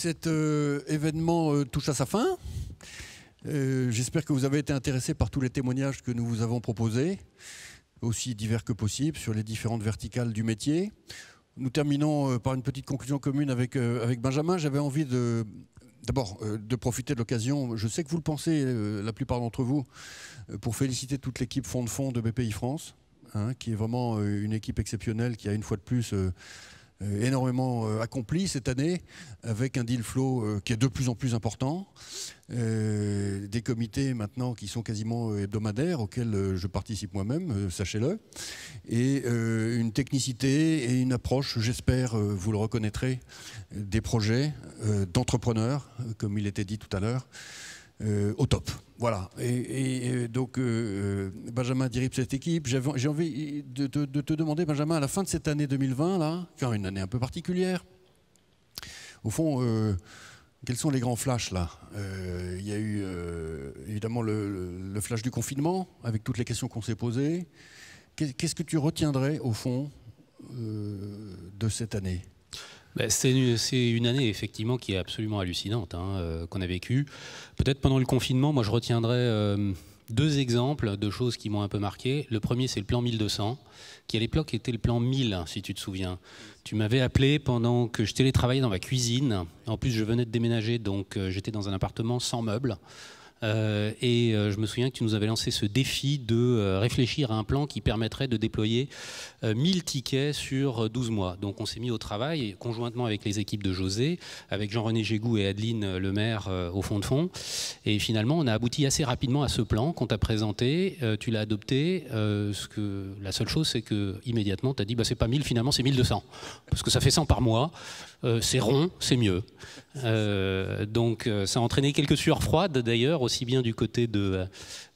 cet euh, événement euh, touche à sa fin. Euh, j'espère que vous avez été intéressés par tous les témoignages que nous vous avons proposés, aussi divers que possible, sur les différentes verticales du métier. Nous terminons par une petite conclusion commune avec, Benjamin. J'avais envie de, D'abord, de profiter de l'occasion, je sais que vous le pensez, la plupart d'entre vous, pour féliciter toute l'équipe fond de Fonds de BPI France, hein, qui est vraiment une équipe exceptionnelle, qui a une fois de plus euh, énormément euh, accompli cette année, avec un deal flow euh, qui est de plus en plus important, des comités maintenant qui sont quasiment hebdomadaires, auxquels je participe moi-même, sachez-le, et une technicité et une approche, j'espère, vous le reconnaîtrez, des projets d'entrepreneurs, comme il était dit tout à l'heure. Euh, au top. Voilà. Et, donc, euh, euh, Benjamin dirige cette équipe. J'ai envie de, te demander, Benjamin, à la fin de cette année 2020, là, une année un peu particulière, au fond, quels sont les grands flashs, là Il y a eu, évidemment, le, le, flash du confinement, avec toutes les questions qu'on s'est posées. Qu'est-ce que tu retiendrais, au fond, de cette année bah, c'est une, année effectivement qui est absolument hallucinante hein, euh, qu'on a vécue. Peut-être pendant le confinement, moi je retiendrai euh, deux exemples de choses qui m'ont un peu marqué. Le premier, c'est le plan 1200, qui à l'époque était le plan 1000, hein, si tu te souviens. Tu m'avais appelé pendant que je télétravaillais dans ma cuisine. En plus, je venais de déménager, donc euh, j'étais dans un appartement sans meubles. Euh, et euh, je me souviens que tu nous avais lancé ce défi de euh, réfléchir à un plan qui permettrait de déployer 1000 tickets sur 12 mois. Donc on s'est mis au travail, conjointement avec les équipes de José, avec Jean-René Gégou et Adeline le maire au fond de fond. Et finalement, on a abouti assez rapidement à ce plan qu'on t'a présenté. tu l'as adopté. ce que, la seule chose, c'est que immédiatement, tu as dit bah, c'est pas 1000, finalement, c'est 1200. Parce que ça fait 100 par mois. c'est rond, c'est mieux. donc ça a entraîné quelques sueurs froides d'ailleurs aussi bien du côté de,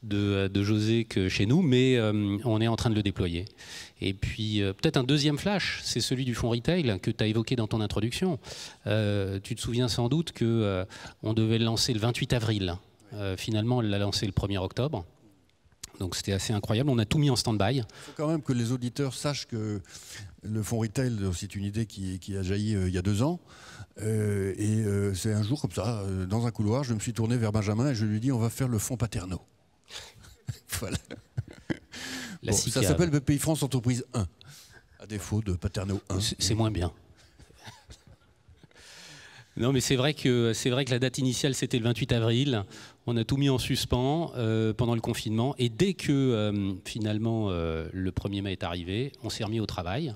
de, José que chez nous, mais euh, on est en train de le déployer. Et puis, euh, peut-être un deuxième flash, c'est celui du fonds retail que tu as évoqué dans ton introduction. Euh, tu te souviens sans doute qu'on on devait le lancer le 28 avril. finalement, on l'a lancé le 1er octobre. Donc c'était assez incroyable. On a tout mis en stand-by. Il faut quand même que les auditeurs sachent que le fonds retail, c'est une idée qui, a jailli euh, il y a deux ans. Euh, et euh, c'est un jour comme ça, dans un couloir, je me suis tourné vers Benjamin et je lui ai dit on va faire le fonds Paterno. ça s'appelle BPI France Entreprise 1, à défaut de Paterno 1. C'est moins bien. Non, mais c'est vrai que c'est vrai que la date initiale c'était le 28 avril on a tout mis en suspens euh, pendant le confinement. Et dès que euh, finalement euh, le 1er mai est arrivé, on s'est remis au travail.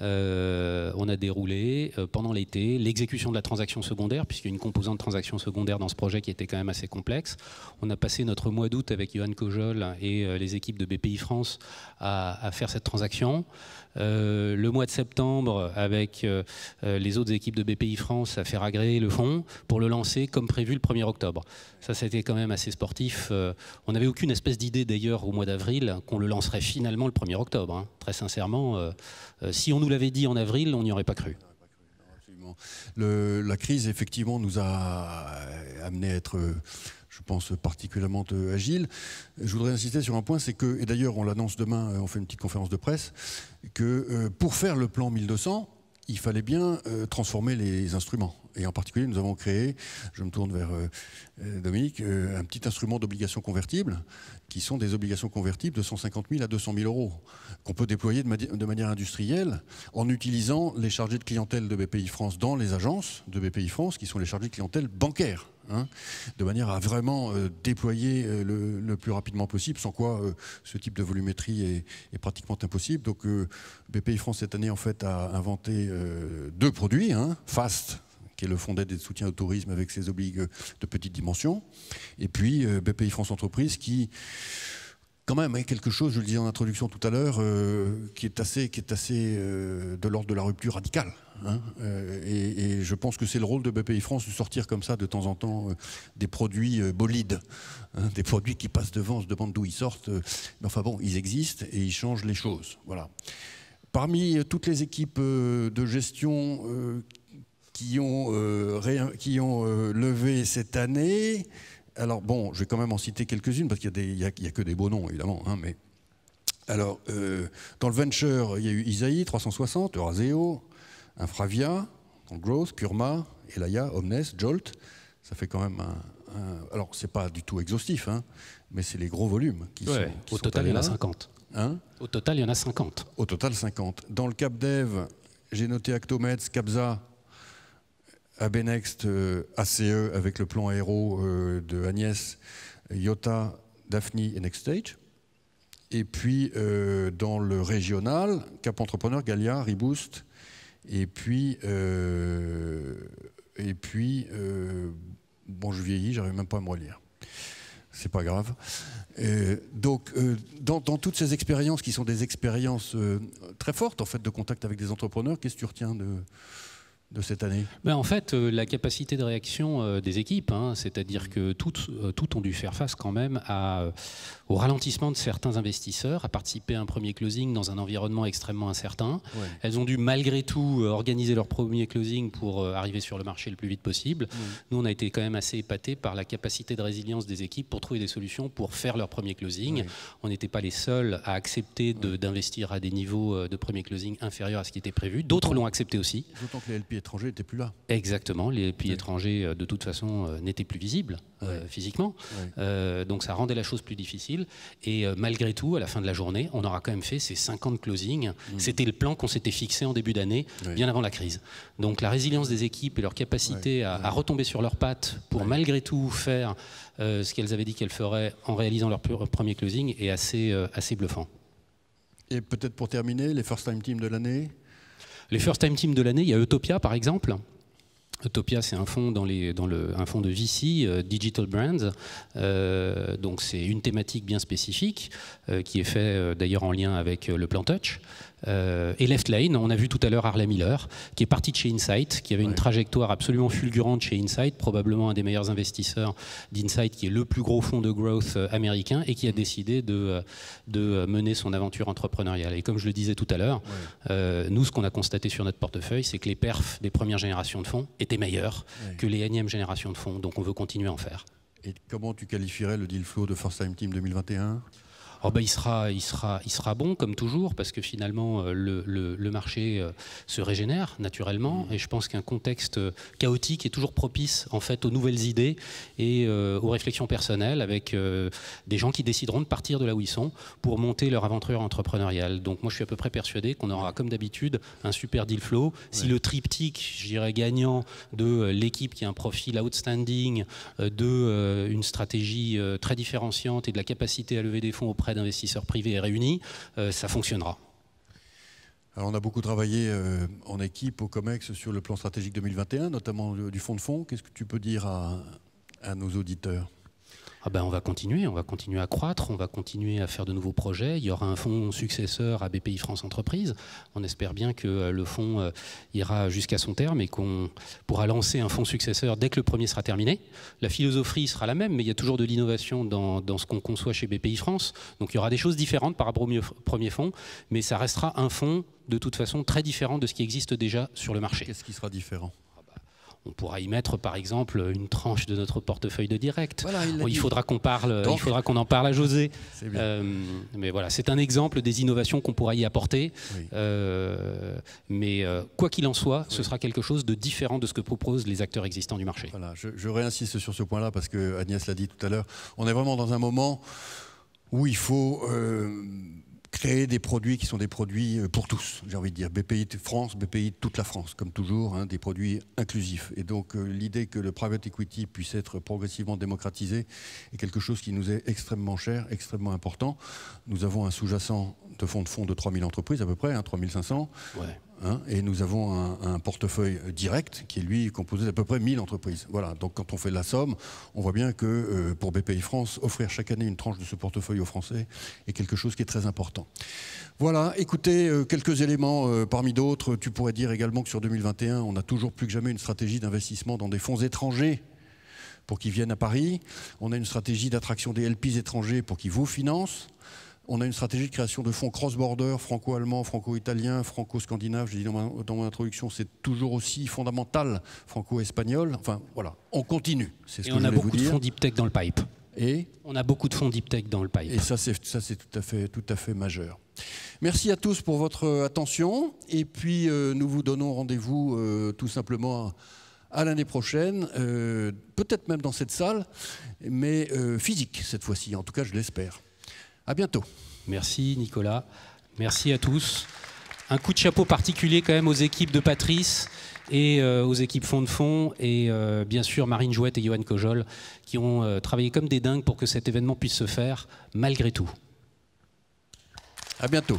Euh, on a déroulé euh, pendant l'été l'exécution de la transaction secondaire, puisqu'il y a une composante transaction secondaire dans ce projet qui était quand même assez complexe. On a passé notre mois d'août avec Johan Cojol et euh, les équipes de BPI France à, faire cette transaction. le mois de septembre avec les autres équipes de BPI France à faire agréer le fonds pour le lancer comme prévu le 1er octobre. Ça, c'était quand même assez sportif. on n'avait aucune espèce d'idée d'ailleurs au mois d'avril qu'on le lancerait finalement le 1er octobre. Hein. Très sincèrement, si on nous l'avait dit en avril, on n'y aurait pas cru. la crise, effectivement, nous a euh, amené à être, je pense, particulièrement euh, agile. Je voudrais insister sur un point, c'est que, et d'ailleurs on l'annonce demain, euh, on fait une petite conférence de presse, que pour faire le plan 1200, il fallait bien transformer les instruments et en particulier, nous avons créé, je me tourne vers euh, euh, Dominique, euh, un petit instrument d'obligations convertibles, qui sont des obligations convertibles de 150 000 à 200 000 euros, qu'on peut déployer de, manière industrielle en utilisant les chargés de clientèle de BPI France dans les agences de BPI France, qui sont les chargés de clientèle bancaires. Hein, de manière à vraiment déployer le, plus rapidement possible, sans quoi ce type de volumétrie est, pratiquement impossible. Donc BPI France cette année en fait a inventé deux produits, hein, Fast qui est le Fonds d'aide et de soutien au tourisme avec ses obligues de petite dimension. Et puis euh, BPI France Entreprise qui quand même est quelque chose, je le disais en introduction tout à l'heure, euh, qui est assez, qui est assez euh, de l'ordre de la rupture radicale. Hein. et, je pense que c'est le rôle de BPI France de sortir comme ça de temps en temps des produits bolides, hein, des produits qui passent devant, on se demande d'où ils sortent. mais enfin bon, ils existent et ils changent les choses. Voilà. Parmi toutes les équipes de gestion qui ont, euh, qui ont euh, levé cette année. Alors bon, je vais quand même en citer quelques-unes parce qu'il n'y a, que des beaux noms évidemment. Hein, mais alors euh, dans le venture, il y a eu Isaïe 360, Euraseo, Infravia, growth, Kurma, Elaya, Omnes, Jolt. Ça fait quand même un. alors c'est pas du tout exhaustif, hein, mais c'est les gros volumes qui sont. Hein au total, il y en a 50. Hein au total, il y en a 50. Au total, 50. Dans le Cap j'ai noté Actomeds, Capza, Next euh, ACE avec le plan aéro euh, de Agnès, IOTA, Daphne et Next Stage. Et puis euh, dans le régional, Cap Entrepreneur, Galia, Reboost, et puis, et puis bon, je vieillis, j'arrive même pas à me relire. C'est pas grave. donc, dans, toutes ces expériences qui sont des expériences très fortes en fait de contact avec des entrepreneurs, qu'est-ce que tu retiens de, de cette année ben, En fait, euh, la capacité de réaction euh, des équipes, hein, c'est-à-dire que euh, toutes, ont dû faire face quand même à, au ralentissement de certains investisseurs, à participer à un premier closing dans un environnement extrêmement incertain. Elles ont dû malgré tout organiser leur premier closing pour arriver sur le marché le plus vite possible. Nous, on a été quand même assez épatés par la capacité de résilience des équipes pour trouver des solutions pour faire leur premier closing. On n'était pas les seuls à accepter d'investir à des niveaux de premier closing inférieurs à ce qui était prévu. D'autres l'ont accepté aussi. D'autant que les LP étrangers n'étaient plus là. Exactement, les pays étrangers euh, de toute façon euh, n'étaient plus visibles euh, physiquement, donc ça rendait la chose plus difficile. Et malgré tout, à la fin de la journée, on aura quand même fait ces 50 closings. Mm. C'était le plan qu'on s'était fixé en début d'année, bien avant la crise. Donc la résilience des équipes et leur capacité à, retomber sur leurs pattes pour malgré tout faire ce qu'elles avaient dit qu'elles feraient en réalisant leur premier closing est assez, assez bluffant. Et peut-être pour terminer, les first time teams de l'année les First Time teams de l'année, il y a Utopia par exemple. Utopia, c'est un fonds dans, de VC, euh, Digital Brands. Euh, donc c'est une thématique bien spécifique euh, qui est fait d'ailleurs en lien avec le plan Touch. Euh, et Left Lane, on a vu tout à l'heure Harley Miller, qui est parti de chez Insight, qui avait une trajectoire absolument fulgurante chez Insight, probablement un des meilleurs investisseurs d'Insight, qui est le plus gros fonds de growth euh, américain, et qui a mm. décidé de, euh, de mener son aventure entrepreneuriale. Et comme je le disais tout à l'heure, nous, ce qu'on a constaté sur notre portefeuille, c'est que les perfs des premières générations de fonds étaient meilleurs que les énièmes générations de fonds, donc on veut continuer à en faire. Et comment tu qualifierais le deal flow de First Time Team 2021 Oh, bah, il, sera, il, sera, il sera bon, comme toujours, parce que finalement, euh, le, marché euh, se régénère naturellement. Mm. Et je pense qu'un contexte euh, chaotique est toujours propice en fait, aux nouvelles idées et aux réflexions personnelles avec des gens qui décideront de partir de là où ils sont pour monter leur aventure entrepreneuriale. Donc moi, je suis à peu près persuadé qu'on aura, comme d'habitude, un super deal flow. Si le triptyque, je dirais, gagnant de l'équipe qui a un profil outstanding, de une stratégie très différenciante et de la capacité à lever des fonds auprès d'investisseurs privés réunis, euh, ça fonctionnera. Alors on a beaucoup travaillé euh, en équipe au COMEX sur le plan stratégique 2021, notamment du fonds de fonds. Qu'est-ce que tu peux dire à nos auditeurs ah ben, on va continuer, on va continuer à croître, on va continuer à faire de nouveaux projets. Il y aura un fonds successeur à BPI France Entreprises. On espère bien que euh, le fonds euh, ira jusqu'à son terme et qu'on pourra lancer un fonds successeur dès que le premier sera terminé. La philosophie sera la même, mais il y a toujours de l'innovation dans, dans, ce qu'on conçoit chez BPI France. Donc il y aura des choses différentes par rapport au premier fonds, mais ça restera un fonds de toute façon très différent de ce qui existe déjà sur le marché. Qu'est-ce qui sera différent on pourra y mettre, par exemple, une tranche de notre portefeuille de direct. il, oh, faudra qu'on en parle à José. Euh, mais voilà, c'est un exemple des innovations qu'on pourra y apporter. Euh, mais euh, quoi qu'il en soit, ce sera quelque chose de différent de ce que proposent les acteurs existants du marché. je, je réinsiste sur ce point-là parce que Agnès l'a dit tout à l'heure. On est vraiment dans un moment où il faut créer des produits qui sont des produits euh, pour tous, j'ai envie de dire. BPI de France, BPI de toute la France, comme toujours, hein, des produits inclusifs. Et donc euh, l'idée que le private equity puisse être progressivement démocratisé est quelque chose qui nous est extrêmement cher, extrêmement important. Nous avons un sous-jacent de fonds de fonds de 3000 entreprises à peu près, 3 hein, 3500. Hein, et nous avons un, portefeuille direct qui est lui composé d'à peu près 1000 entreprises. Voilà, donc quand on fait la somme, on voit bien que euh, pour BPI France, offrir chaque année une tranche de ce portefeuille aux Français est quelque chose qui est très important. Voilà, écoutez, euh, quelques éléments euh, parmi d'autres. Tu pourrais dire également que sur 2021, on a toujours plus que jamais une stratégie d'investissement dans des fonds étrangers pour qu'ils viennent à Paris. On a une stratégie d'attraction des LPs étrangers pour qu'ils vous financent. On a une stratégie de création de fonds cross-border, franco-allemand, franco-italien, franco-scandinave. J'ai dit dans mon introduction, c'est toujours aussi fondamental, franco-espagnol. Enfin, voilà, on continue. C'est ce Et on a beaucoup de fonds deep tech dans le pipe. Et on a beaucoup de fonds deep tech dans le pipe. Et ça, c'est tout à fait, tout à fait majeur. Merci à tous pour votre euh, attention. Et puis, euh, nous vous donnons rendez-vous euh, tout simplement. À, l'année prochaine, peut-être même dans cette salle, mais physique cette fois-ci, en tout cas je l'espère. À bientôt. Merci Nicolas. Merci à tous. Un coup de chapeau particulier quand même aux équipes de Patrice et euh, aux équipes fond de fond et euh, bien sûr Marine Jouette et Johan Cojol qui ont euh, travaillé comme des dingues pour que cet événement puisse se faire malgré tout. À bientôt.